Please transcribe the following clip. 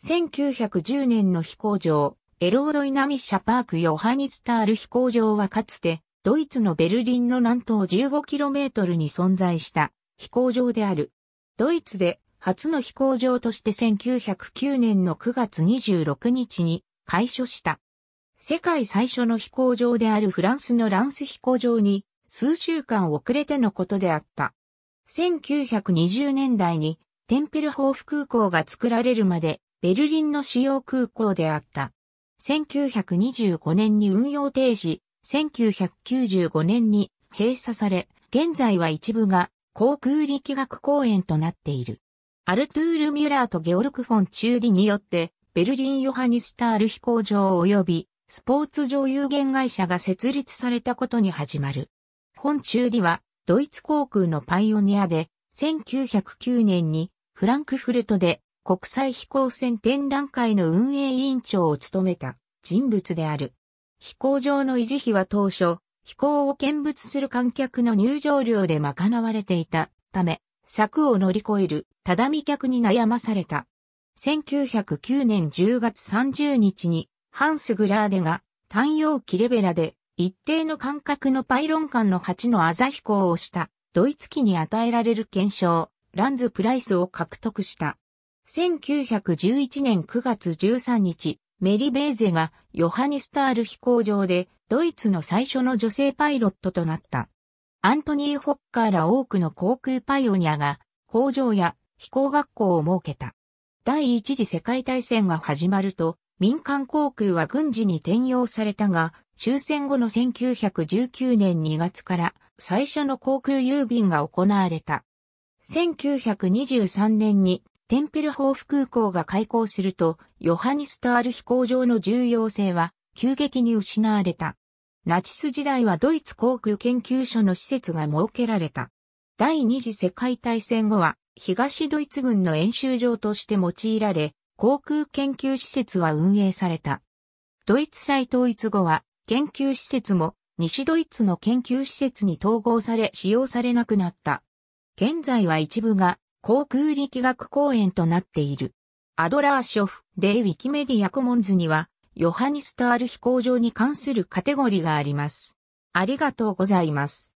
1910年の飛行場、エロードイナミッシャパークヨハニスタール飛行場はかつて、ドイツのベルリンの南東 15km に存在した飛行場である。ドイツで初の飛行場として1909年の9月26日に開所した。世界最初の飛行場であるフランスのランス飛行場に数週間遅れてのことであった。1920年代にテンペルホーフ空港が作られるまでベルリンの主要空港であった。1925年に運用停止、1995年に閉鎖され、現在は一部が航空力学公園となっている。アルトゥール・ミュラーとゲオルク・フォン・チューリによって、ベルリン・ヨハニスタール飛行場及び、スポーツ場有限会社が設立されたことに始まる。フォン・チューリは、ドイツ航空のパイオニアで、1909年にフランクフルトで国際飛行船展覧会の運営委員長を務めた人物である。飛行場の維持費は当初、飛行を見物する観客の入場料で賄われていたため、柵を乗り越える、見客に悩まされた。1909年10月30日に、ハンス・グラーデが、単葉機レベラで、一定の間隔のパイロン間の8のあざ飛行をした、ドイツ機に与えられる検証、ランズ・プライスを獲得した。1911年9月13日、メリベーゼがヨハニスタール飛行場でドイツの最初の女性パイロットとなった。アントニー・ホッカーら多くの航空パイオニアが工場や飛行学校を設けた。第一次世界大戦が始まると民間航空は軍事に転用されたが終戦後の1919年2月から最初の航空郵便が行われた。1923年にテンペルホーフ空港が開港すると、ヨハニスタール飛行場の重要性は急激に失われた。ナチス時代はドイツ航空研究所の施設が設けられた。第二次世界大戦後は東ドイツ軍の演習場として用いられ、航空研究施設は運営された。ドイツ再統一後は研究施設も西ドイツの研究施設に統合され使用されなくなった。現在は一部が航空力学公演となっている。アドラーショフ、でウィキメディアコモンズには、ヨハニスタール飛行場に関するカテゴリがあります。ありがとうございます。